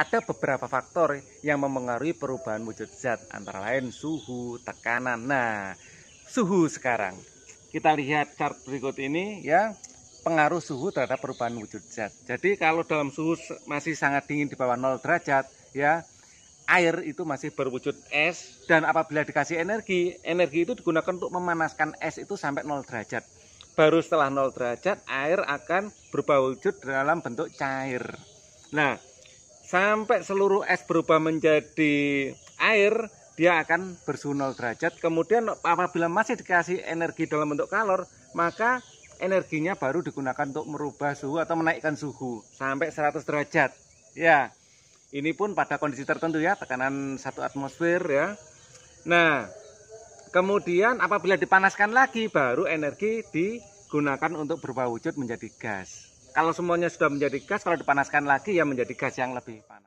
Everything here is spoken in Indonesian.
Ada beberapa faktor yang memengaruhi perubahan wujud zat, antara lain suhu, tekanan. Nah, suhu sekarang. Kita lihat chart berikut ini ya, pengaruh suhu terhadap perubahan wujud zat. Jadi kalau dalam suhu masih sangat dingin di bawah 0 derajat ya, air itu masih berwujud es dan apabila dikasih energi, energi itu digunakan untuk memanaskan es itu sampai 0 derajat. Baru setelah 0 derajat air akan berubah wujud dalam bentuk cair. Nah, sampai seluruh es berubah menjadi air dia akan bersunol derajat kemudian apabila masih dikasih energi dalam bentuk kalor maka energinya baru digunakan untuk merubah suhu atau menaikkan suhu sampai 100 derajat ya ini pun pada kondisi tertentu ya tekanan satu atmosfer ya nah kemudian apabila dipanaskan lagi baru energi digunakan untuk berubah wujud menjadi gas kalau semuanya sudah menjadi gas kalau dipanaskan lagi ya menjadi gas yang lebih panas